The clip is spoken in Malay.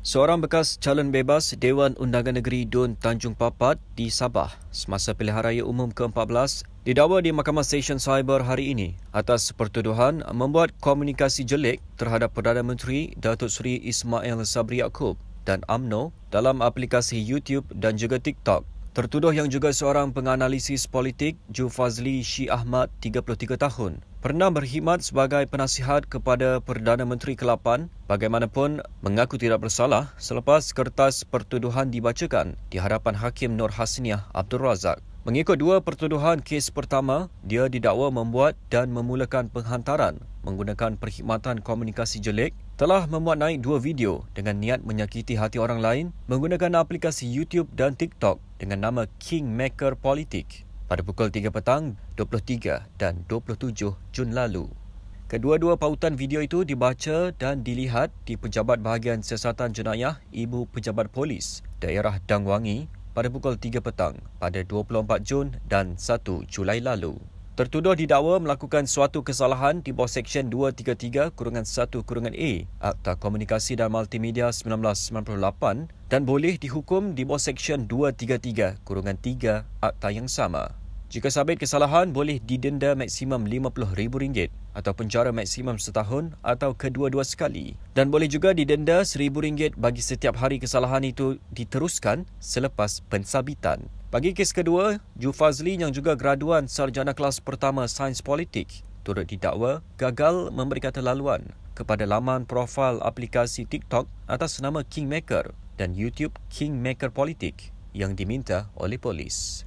Seorang bekas calon bebas Dewan Undangan Negeri Dun Tanjung Papat di Sabah semasa pilihan raya umum ke-14 didakwa di Mahkamah Stesen Cyber hari ini atas pertuduhan membuat komunikasi jelek terhadap Perdana Menteri Datuk Seri Ismail Sabri Yaakob dan AMNO dalam aplikasi YouTube dan juga TikTok. Tertuduh yang juga seorang penganalisis politik, Ju Fazli Shi Ahmad, 33 tahun, pernah berkhidmat sebagai penasihat kepada Perdana Menteri ke-8 bagaimanapun mengaku tidak bersalah selepas kertas pertuduhan dibacakan di hadapan Hakim Nur Hasniah Abdul Razak. Mengikut dua pertuduhan kes pertama, dia didakwa membuat dan memulakan penghantaran menggunakan perkhidmatan komunikasi jelek telah memuat naik dua video dengan niat menyakiti hati orang lain menggunakan aplikasi YouTube dan TikTok dengan nama Kingmaker Politik pada pukul 3 petang 23 dan 27 Jun lalu. Kedua-dua pautan video itu dibaca dan dilihat di Pejabat Bahagian Siasatan Jenayah Ibu Pejabat Polis Daerah Dang Wangi pada pukul 3 petang pada 24 Jun dan 1 Julai lalu. Tertuduh didakwa melakukan suatu kesalahan di bawah Seksyen 233 1 A Akta Komunikasi dan Multimedia 1998 dan boleh dihukum di bawah Seksyen 233 3 Akta yang sama. Jika sabit kesalahan boleh didenda maksimum RM50,000 atau penjara maksimum setahun atau kedua-dua sekali dan boleh juga didenda RM1,000 bagi setiap hari kesalahan itu diteruskan selepas pensabitan. Bagi kes kedua, Ju Fazli yang juga graduan sarjana kelas pertama Sains Politik turut didakwa gagal memberi kata laluan kepada laman profil aplikasi TikTok atas nama Kingmaker dan YouTube Kingmaker Politik yang diminta oleh polis.